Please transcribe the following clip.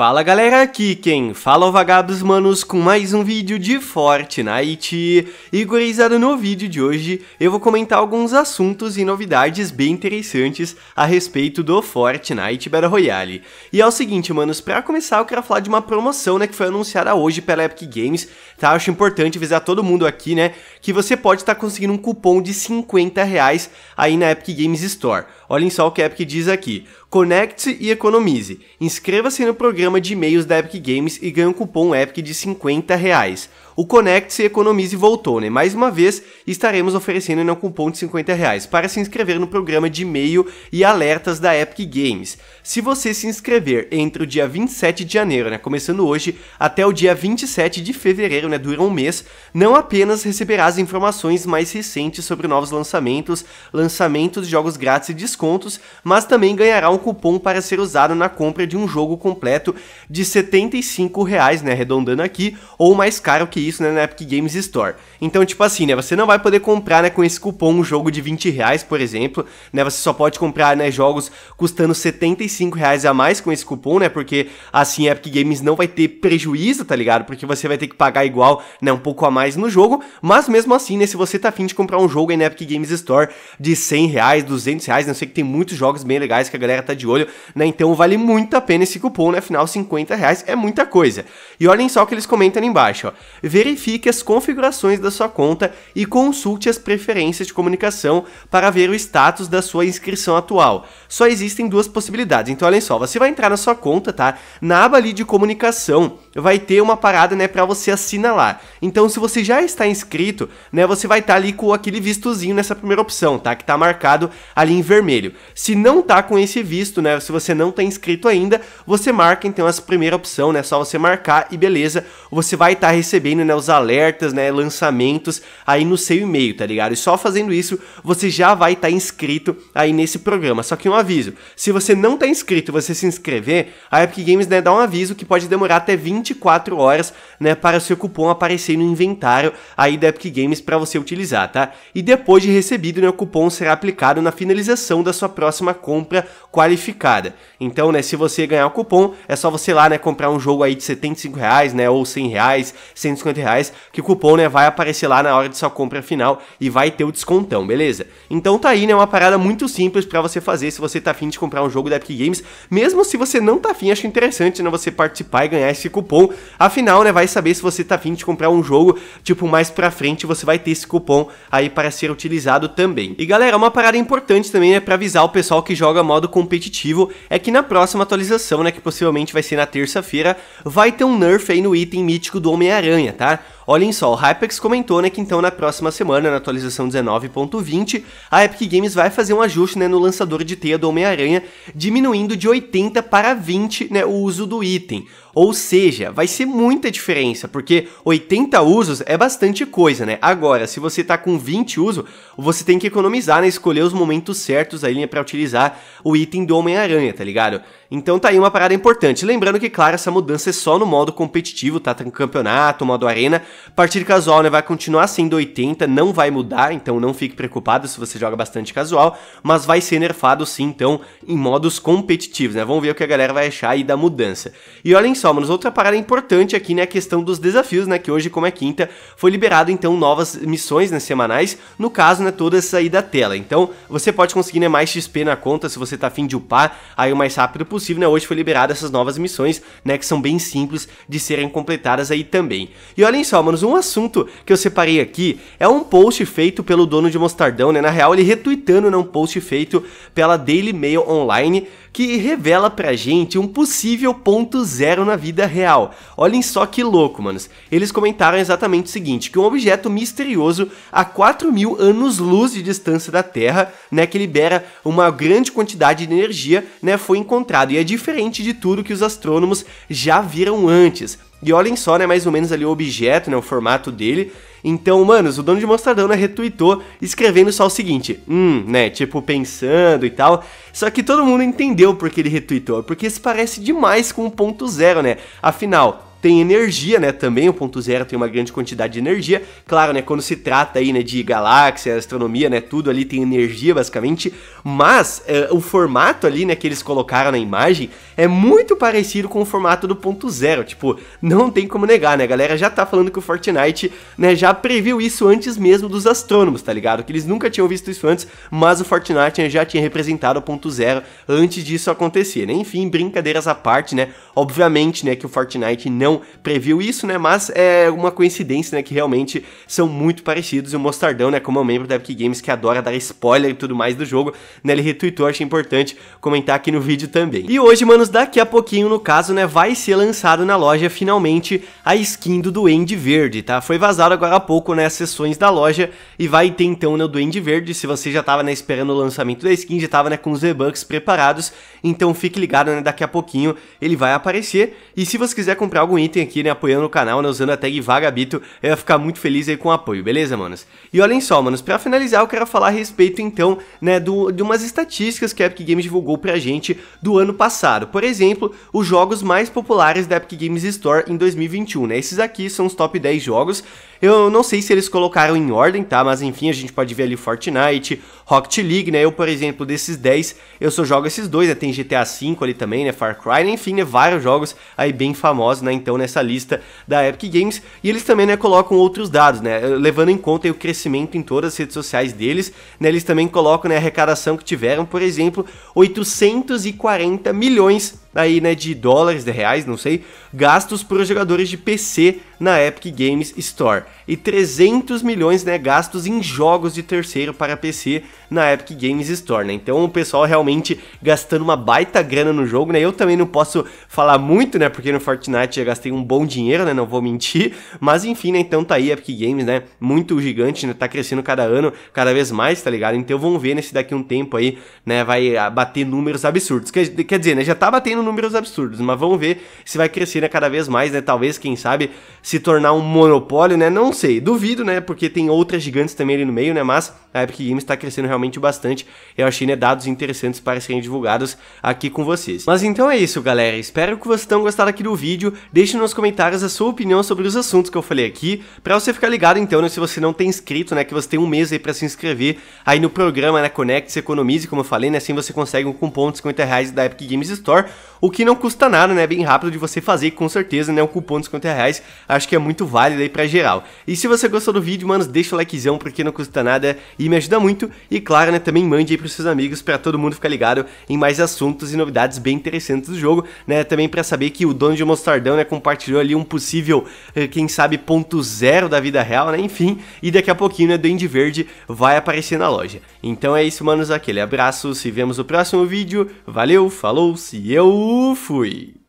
Fala galera, aqui quem fala é o Vagabos Manos com mais um vídeo de Fortnite. E gurizada, no vídeo de hoje eu vou comentar alguns assuntos e novidades bem interessantes a respeito do Fortnite Battle Royale. E é o seguinte, manos, pra começar eu quero falar de uma promoção, né, que foi anunciada hoje pela Epic Games, tá? acho importante avisar todo mundo aqui, né, que você pode estar tá conseguindo um cupom de 50 reais aí na Epic Games Store. Olhem só o que a Epic diz aqui. Conecte-se e economize. Inscreva-se no programa de e-mails da Epic Games e ganhe um cupom Epic de 50 reais o Connect se Economize voltou, né? Mais uma vez, estaremos oferecendo um cupom de 50 reais para se inscrever no programa de e-mail e alertas da Epic Games. Se você se inscrever entre o dia 27 de janeiro, né, começando hoje, até o dia 27 de fevereiro, né, dura um mês, não apenas receberá as informações mais recentes sobre novos lançamentos, lançamentos de jogos grátis e descontos, mas também ganhará um cupom para ser usado na compra de um jogo completo de R$ 75 reais, né, arredondando aqui, ou mais caro que isso isso, né, na Epic Games Store. Então, tipo assim, né, você não vai poder comprar, né, com esse cupom um jogo de 20 reais, por exemplo, né, você só pode comprar, né, jogos custando 75 reais a mais com esse cupom, né, porque assim a Epic Games não vai ter prejuízo, tá ligado? Porque você vai ter que pagar igual, né, um pouco a mais no jogo, mas mesmo assim, né, se você tá afim de comprar um jogo aí na Epic Games Store de 100 reais, 200 reais, não né, sei que tem muitos jogos bem legais que a galera tá de olho, né, então vale muito a pena esse cupom, né, afinal 50 reais é muita coisa. E olhem só o que eles comentam ali embaixo, ó verifique as configurações da sua conta e consulte as preferências de comunicação para ver o status da sua inscrição atual. Só existem duas possibilidades. Então, olhem só, você vai entrar na sua conta, tá? Na aba ali de comunicação, vai ter uma parada, né, para você assinalar. Então, se você já está inscrito, né, você vai estar tá ali com aquele vistozinho nessa primeira opção, tá? Que tá marcado ali em vermelho. Se não tá com esse visto, né, se você não tá inscrito ainda, você marca então essa primeira opção, né, só você marcar e beleza, você vai estar tá recebendo, né, os alertas, né, lançamentos aí no seu e-mail, tá ligado? E só fazendo isso, você já vai estar tá inscrito aí nesse programa. Só que um aviso, se você não tá inscrito, você se inscrever, a Epic Games, né, dá um aviso que pode demorar até 20 24 horas, né, para o seu cupom aparecer no inventário aí da Epic Games para você utilizar, tá? E depois de recebido, né, o cupom será aplicado na finalização da sua próxima compra qualificada. Então, né, se você ganhar o cupom, é só você lá, né, comprar um jogo aí de 75 reais, né, ou 100 reais, 150 reais, que o cupom, né, vai aparecer lá na hora de sua compra final e vai ter o descontão, beleza? Então tá aí, né, uma parada muito simples para você fazer se você tá afim de comprar um jogo da Epic Games, mesmo se você não tá afim, acho interessante, né, você participar e ganhar esse cupom cupom. Afinal, né, vai saber se você tá afim de comprar um jogo, tipo, mais pra frente você vai ter esse cupom aí para ser utilizado também. E galera, uma parada importante também, né, pra avisar o pessoal que joga modo competitivo, é que na próxima atualização, né, que possivelmente vai ser na terça-feira, vai ter um nerf aí no item mítico do Homem-Aranha, tá? Olhem só, o Hypex comentou, né, que então na próxima semana, na atualização 19.20, a Epic Games vai fazer um ajuste, né, no lançador de teia do Homem-Aranha, diminuindo de 80 para 20, né, o uso do item. Ou seja, vai ser muita diferença, porque 80 usos é bastante coisa, né? Agora, se você tá com 20 usos, você tem que economizar, né? Escolher os momentos certos aí, né, para utilizar o item do Homem-Aranha, tá ligado? Então tá aí uma parada importante. Lembrando que, claro, essa mudança é só no modo competitivo, tá? Tem tá campeonato, modo arena. A partida casual né, vai continuar sendo 80, não vai mudar, então não fique preocupado se você joga bastante casual, mas vai ser nerfado sim, então, em modos competitivos, né? Vamos ver o que a galera vai achar aí da mudança. E olhem só, manos, outra parada importante aqui, né, é a questão dos desafios, né, que hoje, como é quinta, foi liberado, então, novas missões, né, semanais, no caso, né, todas aí da tela. Então, você pode conseguir, né, mais XP na conta se você tá afim de upar aí o mais rápido possível, possível, né? Hoje foi liberada essas novas missões, né? Que são bem simples de serem completadas aí também. E olhem só, manos, um assunto que eu separei aqui é um post feito pelo dono de Mostardão, né? Na real, ele retweetando né, um post feito pela Daily Mail Online, que revela pra gente um possível ponto zero na vida real. Olhem só que louco, manos. Eles comentaram exatamente o seguinte, que um objeto misterioso a 4 mil anos-luz de distância da Terra, né, que libera uma grande quantidade de energia, né, foi encontrado e é diferente de tudo que os astrônomos já viram antes. E olhem só, né, mais ou menos ali o objeto, né, o formato dele. Então, manos, o dono de Mostradona né, retweetou escrevendo só o seguinte, hum, né, tipo pensando e tal. Só que todo mundo entendeu porque ele retweetou, porque isso parece demais com o ponto zero, né? Afinal, tem energia, né? Também o ponto zero tem uma grande quantidade de energia. Claro, né? Quando se trata aí, né, de galáxia, astronomia, né? Tudo ali tem energia, basicamente. Mas eh, o formato ali, né, que eles colocaram na imagem é muito parecido com o formato do ponto zero. Tipo, não tem como negar, né? A galera já tá falando que o Fortnite, né, já previu isso antes mesmo dos astrônomos, tá ligado? Que eles nunca tinham visto isso antes, mas o Fortnite né, já tinha representado o ponto zero antes disso acontecer, né? Enfim, brincadeiras à parte, né? Obviamente, né, que o Fortnite não não previu isso, né? Mas é uma coincidência, né? Que realmente são muito parecidos. E o Mostardão, né? Como é um membro da Epic Games que adora dar spoiler e tudo mais do jogo, né? Ele retweetou, achei importante comentar aqui no vídeo também. E hoje, manos, daqui a pouquinho, no caso, né? Vai ser lançado na loja finalmente a skin do Duende Verde, tá? Foi vazado agora há pouco, né? As sessões da loja e vai ter então, né? O Duende Verde. Se você já tava, né? Esperando o lançamento da skin, já tava, né? Com os V-Bucks preparados. Então fique ligado, né? Daqui a pouquinho ele vai aparecer. E se você quiser comprar algum item aqui, né, apoiando o canal, né, usando a tag Vagabito, eu ia ficar muito feliz aí com o apoio, beleza, manos? E olhem só, manos, pra finalizar, eu quero falar a respeito, então, né, do, de umas estatísticas que a Epic Games divulgou pra gente do ano passado. Por exemplo, os jogos mais populares da Epic Games Store em 2021, né, esses aqui são os top 10 jogos, eu não sei se eles colocaram em ordem, tá? Mas enfim, a gente pode ver ali Fortnite, Rocket League, né? Eu, por exemplo, desses 10, eu só jogo esses dois, né? Tem GTA V ali também, né? Far Cry, né? enfim, né? Vários jogos aí bem famosos, né? Então, nessa lista da Epic Games. E eles também, né? Colocam outros dados, né? Eh, levando em conta aí, o crescimento em todas as redes sociais deles, né? Eles também colocam, né? A arrecadação que tiveram, por exemplo, 840 milhões aí, né, de dólares, de reais, não sei, gastos por jogadores de PC na Epic Games Store e 300 milhões, né, gastos em jogos de terceiro para PC na Epic Games Store, né? Então o pessoal realmente gastando uma baita grana no jogo, né? Eu também não posso falar muito, né? Porque no Fortnite já gastei um bom dinheiro, né? Não vou mentir. Mas enfim, né? Então tá aí Epic Games, né? Muito gigante, né? Tá crescendo cada ano, cada vez mais, tá ligado? Então vamos ver, nesse né? daqui um tempo aí, né? Vai ah, bater números absurdos. Quer, quer dizer, né? Já tá batendo números absurdos, mas vamos ver se vai crescer né, cada vez mais, né? Talvez, quem sabe, se tornar um monopólio, né? Não sei. Duvido, né? Porque tem outras gigantes também ali no meio, né? Mas a Epic Games tá crescendo realmente realmente bastante. Eu achei né, dados interessantes para serem divulgados aqui com vocês. Mas então é isso, galera. Espero que vocês tenham gostado aqui do vídeo. Deixe nos comentários a sua opinião sobre os assuntos que eu falei aqui, para você ficar ligado então, né, se você não tem inscrito, né, que você tem um mês aí para se inscrever aí no programa, né, Connect, economize, como eu falei, né, assim você consegue um cupom de 50 reais da Epic Games Store, o que não custa nada, né, bem rápido de você fazer, com certeza, né, um cupom de 50 reais, acho que é muito válido aí para geral. E se você gostou do vídeo, mano, deixa o likezão, porque não custa nada e me ajuda muito, e claro, claro, né, também mande aí pros seus amigos para todo mundo ficar ligado em mais assuntos e novidades bem interessantes do jogo, né? Também para saber que o dono de Mostardão, né, compartilhou ali um possível, eh, quem sabe, ponto zero da vida real, né? Enfim, e daqui a pouquinho, né, Duende Verde vai aparecer na loja. Então é isso, manos, aquele abraço, se vemos no próximo vídeo, valeu, falou, se eu fui!